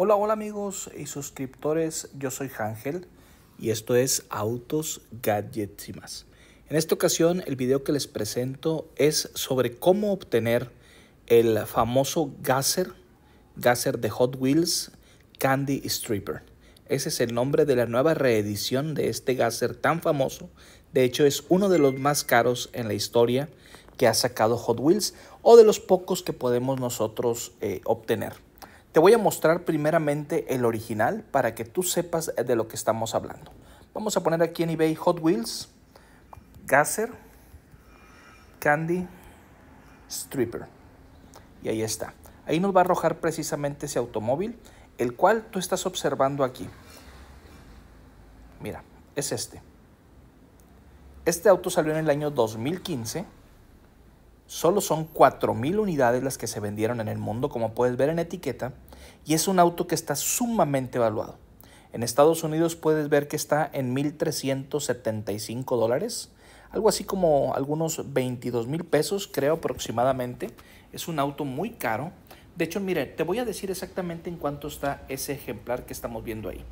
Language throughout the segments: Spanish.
Hola, hola amigos y suscriptores, yo soy Ángel y esto es Autos, Gadgets y más. En esta ocasión el video que les presento es sobre cómo obtener el famoso gasser, gasser de Hot Wheels Candy Stripper. Ese es el nombre de la nueva reedición de este gasser tan famoso. De hecho es uno de los más caros en la historia que ha sacado Hot Wheels o de los pocos que podemos nosotros eh, obtener voy a mostrar primeramente el original para que tú sepas de lo que estamos hablando. Vamos a poner aquí en eBay Hot Wheels, Gasser, Candy, Stripper. Y ahí está. Ahí nos va a arrojar precisamente ese automóvil, el cual tú estás observando aquí. Mira, es este. Este auto salió en el año 2015 Solo son 4.000 unidades las que se vendieron en el mundo, como puedes ver en etiqueta, y es un auto que está sumamente evaluado. En Estados Unidos puedes ver que está en 1.375 dólares, algo así como algunos $22,000 pesos, creo aproximadamente. Es un auto muy caro. De hecho, mire, te voy a decir exactamente en cuánto está ese ejemplar que estamos viendo ahí.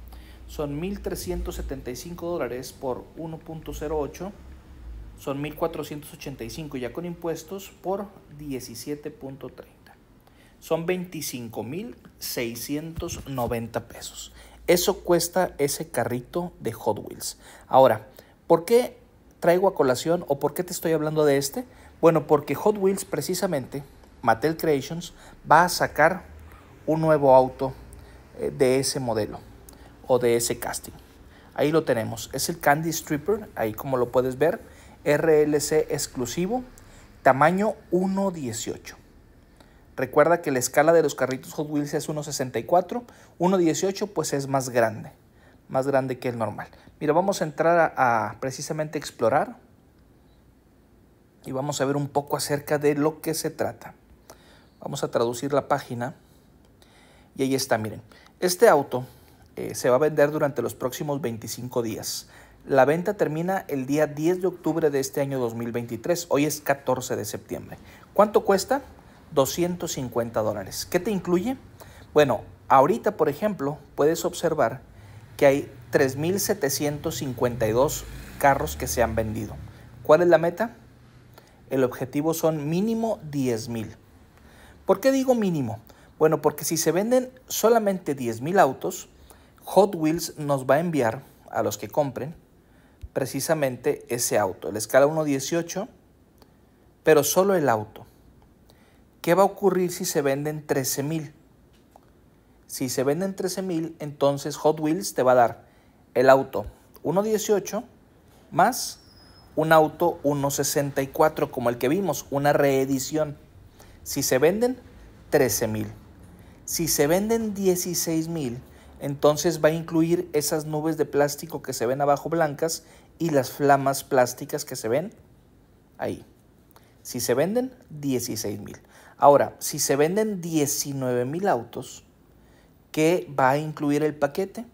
Son 1.375 dólares por 1.08 son 1.485 ya con impuestos por 17.30. Son 25.690 pesos. Eso cuesta ese carrito de Hot Wheels. Ahora, ¿por qué traigo a colación o por qué te estoy hablando de este? Bueno, porque Hot Wheels precisamente, Mattel Creations, va a sacar un nuevo auto eh, de ese modelo o de ese casting. Ahí lo tenemos. Es el Candy Stripper, ahí como lo puedes ver RLC exclusivo, tamaño 1.18. Recuerda que la escala de los carritos Hot Wheels es 1.64, 1.18 pues es más grande, más grande que el normal. Mira, vamos a entrar a, precisamente explorar y vamos a ver un poco acerca de lo que se trata. Vamos a traducir la página y ahí está, miren. Este auto eh, se va a vender durante los próximos 25 días. La venta termina el día 10 de octubre de este año 2023. Hoy es 14 de septiembre. ¿Cuánto cuesta? 250 dólares. ¿Qué te incluye? Bueno, ahorita, por ejemplo, puedes observar que hay 3.752 carros que se han vendido. ¿Cuál es la meta? El objetivo son mínimo 10.000. ¿Por qué digo mínimo? Bueno, porque si se venden solamente 10.000 autos, Hot Wheels nos va a enviar a los que compren precisamente ese auto, la escala 1.18, pero solo el auto. ¿Qué va a ocurrir si se venden 13.000? Si se venden 13.000, entonces Hot Wheels te va a dar el auto 1.18 más un auto 1.64 como el que vimos, una reedición. Si se venden 13.000. Si se venden 16.000, entonces va a incluir esas nubes de plástico que se ven abajo blancas y las flamas plásticas que se ven ahí. Si se venden, 16 mil. Ahora, si se venden 19 mil autos, ¿qué va a incluir el paquete?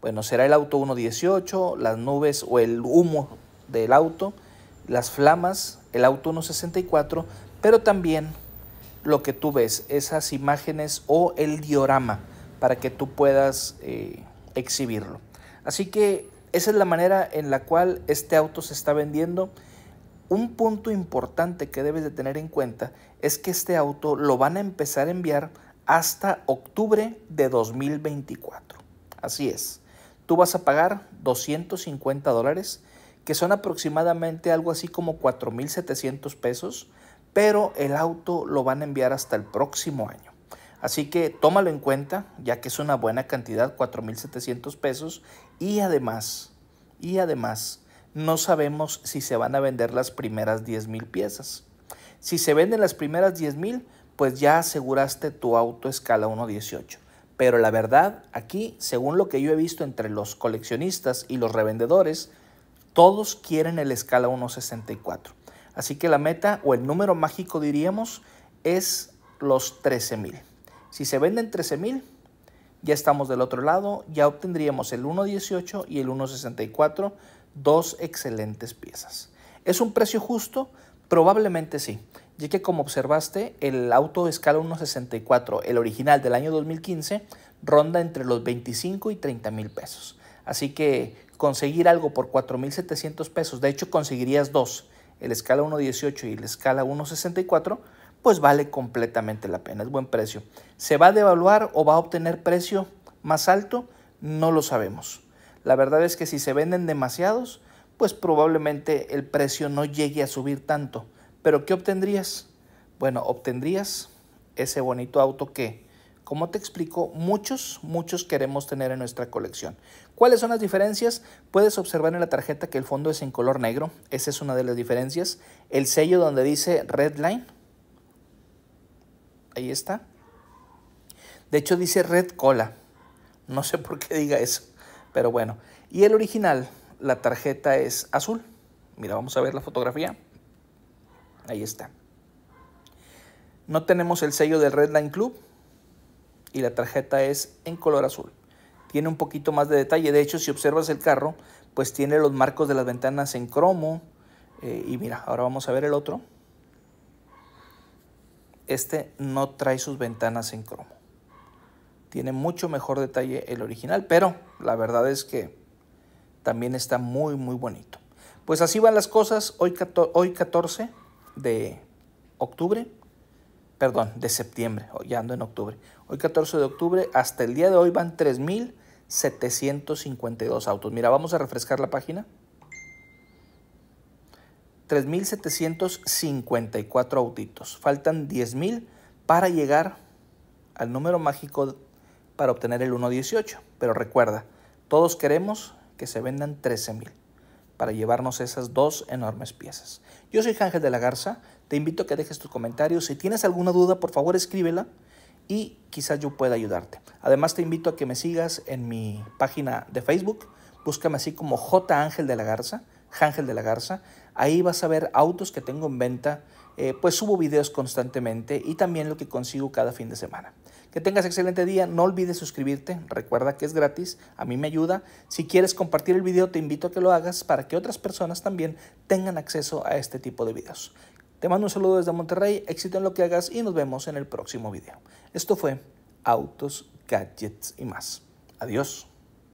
Bueno, será el auto 118, las nubes o el humo del auto, las flamas, el auto 164, pero también lo que tú ves, esas imágenes o el diorama para que tú puedas eh, exhibirlo. Así que esa es la manera en la cual este auto se está vendiendo. Un punto importante que debes de tener en cuenta es que este auto lo van a empezar a enviar hasta octubre de 2024. Así es. Tú vas a pagar 250 dólares, que son aproximadamente algo así como 4.700 pesos, pero el auto lo van a enviar hasta el próximo año. Así que tómalo en cuenta, ya que es una buena cantidad, 4.700 pesos. Y además, y además, no sabemos si se van a vender las primeras 10.000 piezas. Si se venden las primeras 10.000, pues ya aseguraste tu auto escala 1.18. Pero la verdad, aquí, según lo que yo he visto entre los coleccionistas y los revendedores, todos quieren el escala 1.64. Así que la meta o el número mágico diríamos es los 13.000. Si se venden 13.000, ya estamos del otro lado, ya obtendríamos el 1.18 y el 1.64, dos excelentes piezas. ¿Es un precio justo? Probablemente sí, ya que como observaste, el auto escala 1.64, el original del año 2015, ronda entre los 25 y 30 mil pesos. Así que conseguir algo por 4.700 pesos, de hecho conseguirías dos, el escala 1.18 y el escala 1.64, pues vale completamente la pena, es buen precio. ¿Se va a devaluar o va a obtener precio más alto? No lo sabemos. La verdad es que si se venden demasiados, pues probablemente el precio no llegue a subir tanto. Pero ¿qué obtendrías? Bueno, obtendrías ese bonito auto que, como te explico, muchos, muchos queremos tener en nuestra colección. ¿Cuáles son las diferencias? Puedes observar en la tarjeta que el fondo es en color negro, esa es una de las diferencias. El sello donde dice red line Ahí está. De hecho dice Red Cola. No sé por qué diga eso, pero bueno. Y el original, la tarjeta es azul. Mira, vamos a ver la fotografía. Ahí está. No tenemos el sello del red line Club y la tarjeta es en color azul. Tiene un poquito más de detalle. De hecho, si observas el carro, pues tiene los marcos de las ventanas en cromo. Eh, y mira, ahora vamos a ver el otro este no trae sus ventanas en cromo. Tiene mucho mejor detalle el original, pero la verdad es que también está muy, muy bonito. Pues así van las cosas hoy, hoy 14 de octubre, perdón, de septiembre, ya ando en octubre. Hoy 14 de octubre, hasta el día de hoy van 3.752 autos. Mira, vamos a refrescar la página. 3.754 autitos. Faltan 10.000 para llegar al número mágico para obtener el 1.18. Pero recuerda, todos queremos que se vendan 13.000 para llevarnos esas dos enormes piezas. Yo soy Ángel de la Garza, te invito a que dejes tus comentarios. Si tienes alguna duda, por favor escríbela y quizás yo pueda ayudarte. Además te invito a que me sigas en mi página de Facebook, búscame así como J Ángel de la Garza, Ángel de la Garza. Ahí vas a ver autos que tengo en venta, eh, pues subo videos constantemente y también lo que consigo cada fin de semana. Que tengas excelente día, no olvides suscribirte, recuerda que es gratis, a mí me ayuda. Si quieres compartir el video, te invito a que lo hagas para que otras personas también tengan acceso a este tipo de videos. Te mando un saludo desde Monterrey, éxito en lo que hagas y nos vemos en el próximo video. Esto fue Autos, Gadgets y más. Adiós.